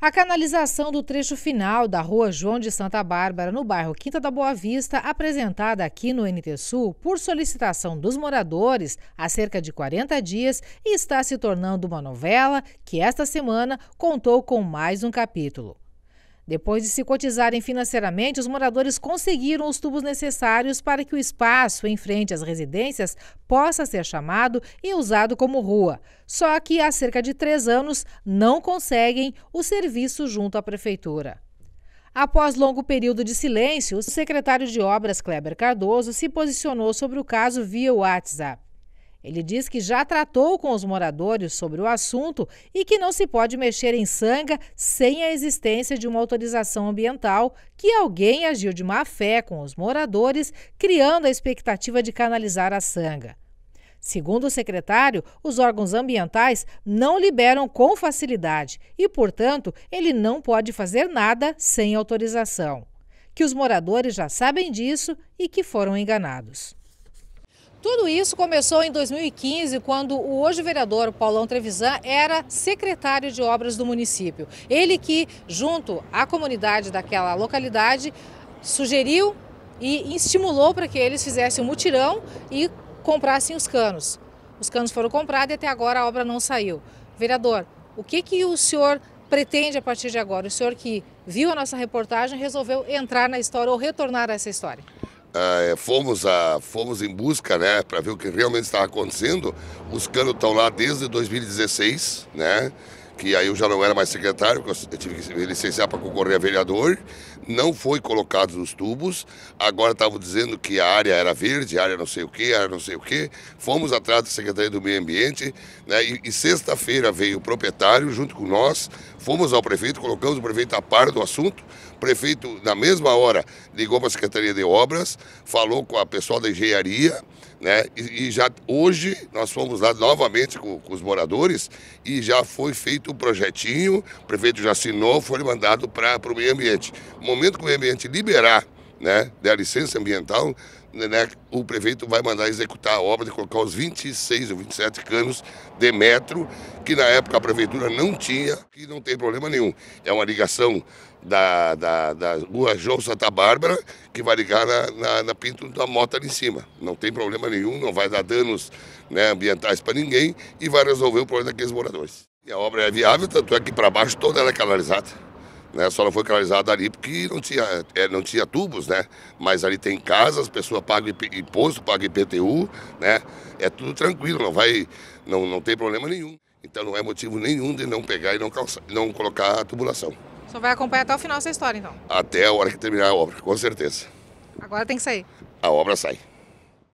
A canalização do trecho final da Rua João de Santa Bárbara, no bairro Quinta da Boa Vista, apresentada aqui no NT Sul por solicitação dos moradores há cerca de 40 dias, está se tornando uma novela que esta semana contou com mais um capítulo. Depois de se cotizarem financeiramente, os moradores conseguiram os tubos necessários para que o espaço em frente às residências possa ser chamado e usado como rua. Só que há cerca de três anos não conseguem o serviço junto à prefeitura. Após longo período de silêncio, o secretário de Obras, Kleber Cardoso, se posicionou sobre o caso via WhatsApp. Ele diz que já tratou com os moradores sobre o assunto e que não se pode mexer em sanga sem a existência de uma autorização ambiental, que alguém agiu de má fé com os moradores, criando a expectativa de canalizar a sanga. Segundo o secretário, os órgãos ambientais não liberam com facilidade e, portanto, ele não pode fazer nada sem autorização. Que os moradores já sabem disso e que foram enganados. Tudo isso começou em 2015, quando o hoje vereador Paulão Trevisan era secretário de obras do município. Ele que, junto à comunidade daquela localidade, sugeriu e estimulou para que eles fizessem um mutirão e comprassem os canos. Os canos foram comprados e até agora a obra não saiu. Vereador, o que, que o senhor pretende a partir de agora? O senhor que viu a nossa reportagem resolveu entrar na história ou retornar a essa história? Ah, é, fomos, a, fomos em busca, né, para ver o que realmente estava acontecendo. Os canos estão lá desde 2016, né, que aí eu já não era mais secretário, porque eu tive que me licenciar para concorrer a vereador. Não foi colocados os tubos. Agora estavam dizendo que a área era verde, a área não sei o que, área não sei o que. Fomos atrás da Secretaria do Meio Ambiente, né, e, e sexta-feira veio o proprietário junto com nós. Fomos ao prefeito, colocamos o prefeito a par do assunto, prefeito, na mesma hora, ligou para a Secretaria de Obras, falou com a pessoal da engenharia, né? E, e já hoje nós fomos lá novamente com, com, os moradores e já foi feito o um projetinho, o prefeito já assinou, foi mandado para o meio ambiente. No momento que o meio ambiente liberar né, da licença ambiental, né, né, o prefeito vai mandar executar a obra de colocar os 26 ou 27 canos de metro, que na época a prefeitura não tinha, e não tem problema nenhum. É uma ligação da, da, da rua João Santa Bárbara, que vai ligar na, na, na pinto da mota ali em cima. Não tem problema nenhum, não vai dar danos né, ambientais para ninguém e vai resolver o problema daqueles moradores. E a obra é viável, tanto é que para baixo toda ela é canalizada. Né? Só não foi canalizada ali porque não tinha, é, não tinha tubos, né? Mas ali tem casas, pessoa paga imposto, paga IPTU, né? É tudo tranquilo, não vai, não, não tem problema nenhum. Então não é motivo nenhum de não pegar e não, não colocar a tubulação. Só vai acompanhar até o final essa história, então? Até a hora que terminar a obra, com certeza. Agora tem que sair. A obra sai.